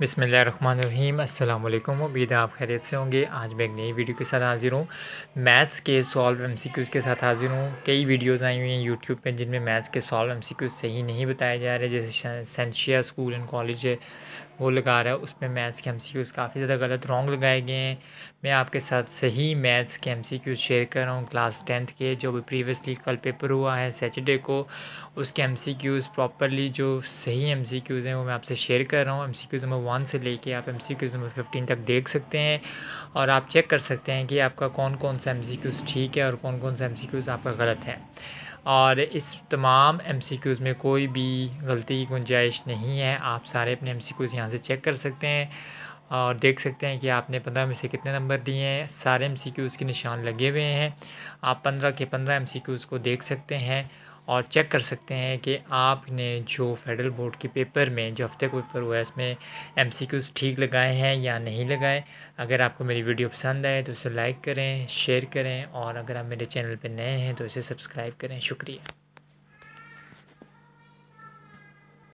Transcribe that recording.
बिसमीम अल्लाम उम्मीद आप खैरियत से होंगे आज मैं एक नई वीडियो के साथ हाजिर हूँ मैथ्स के सॉल्व एमसीक्यूज़ के साथ हाजिर हूँ कई वीडियोस आई हुई हैं यूट्यूब पे जिनमें मैथ्स के सॉल्व एमसीक्यूज़ सही नहीं बताए जा रहे जैसे सेंशिया स्कूल एंड कॉलेज है वो लगा रहा है उस पर मैथ्स के एम काफ़ी ज़्यादा गलत रॉन्ग लगाए गए हैं मैं आपके साथ सही मैथ्स के एम शेयर कर रहा हूँ क्लास टेंथ के जो भी प्रीवियसली कल पेपर हुआ है सैटरडे को उसके एम प्रॉपरली जो सही एम हैं वो मैं आपसे शेयर कर रहा हूँ एम सी वन से लेके आप M C Qs number fifteen तक देख सकते हैं और आप चेक कर सकते हैं कि आपका कौन कौन सा एम सी क्यूज़ ठीक है और कौन कौन सा एम सी क्यूज़ आपका गलत है और इस तमाम एम सी क्यूज़ में कोई भी गलती की गुंजाइश नहीं है आप सारे अपने एम सी क्यूज़ यहाँ से चेक कर सकते हैं और देख सकते हैं कि आपने पंद्रह में से कितने नंबर दिए हैं सारे एम सी क्यूज़ के निशान लगे हुए हैं आप पंद्रह के पंद्रह एम सी क्यूज़ को देख सकते हैं और चेक कर सकते हैं कि आपने जो फेडरल बोर्ड के पेपर में जो हफ्ते का पेपर हुआ है उसमें एम ठीक लगाए हैं या नहीं लगाए अगर आपको मेरी वीडियो पसंद आए तो उसे लाइक करें शेयर करें और अगर आप मेरे चैनल पर नए हैं तो इसे सब्सक्राइब करें शुक्रिया